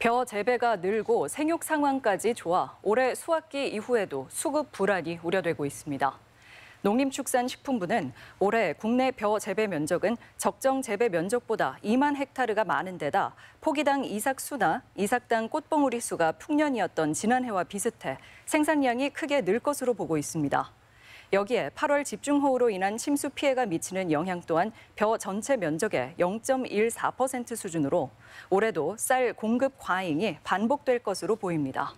벼 재배가 늘고 생육 상황까지 좋아 올해 수확기 이후에도 수급 불안이 우려되고 있습니다. 농림축산식품부는 올해 국내 벼 재배 면적은 적정 재배 면적보다 2만 헥타르가 많은 데다 포기당 이삭 수나 이삭당 꽃봉우리 수가 풍년이었던 지난해와 비슷해 생산량이 크게 늘 것으로 보고 있습니다. 여기에 8월 집중호우로 인한 침수 피해가 미치는 영향 또한 벼 전체 면적의 0.14% 수준으로 올해도 쌀 공급 과잉이 반복될 것으로 보입니다.